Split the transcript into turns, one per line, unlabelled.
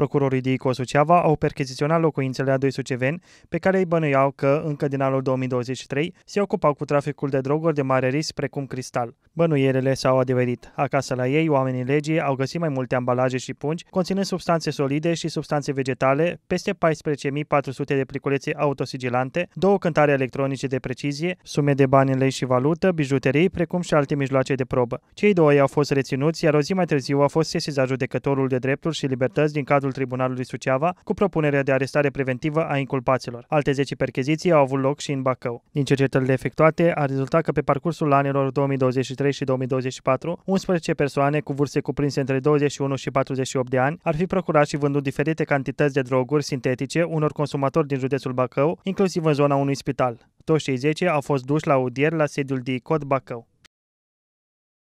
Procurorii de ICO Suceava au percheziționat locuințele a doi suceveni pe care îi bănuiau că, încă din anul 2023, se ocupau cu traficul de droguri de mare risc, precum cristal. Bănuierele s-au adeverit. Acasă la ei, oamenii legii au găsit mai multe ambalaje și pungi conținând substanțe solide și substanțe vegetale, peste 14.400 de pliculețe autosigilante, două cântare electronice de precizie, sume de bani în lei și valută, bijuterii, precum și alte mijloace de probă. Cei doi au fost reținuți, iar o zi mai târziu a fost sesizat judecătorul de drepturi și libertăți din cadrul Regatul Tribunalului Suceava cu propunerea de arestare preventivă a inculpaților. Alte 10 percheziții au avut loc și în Bacău. Din cercetările efectuate, a rezultat că pe parcursul anilor 2023 și 2024, 11 persoane cu vârste cuprinse între 21 și 48 de ani ar fi procurat și vândut diferite cantități de droguri sintetice unor consumatori din județul Bacău, inclusiv în zona unui spital. Toți cei 10 au fost duși la audier la sediul DICOT Bacău.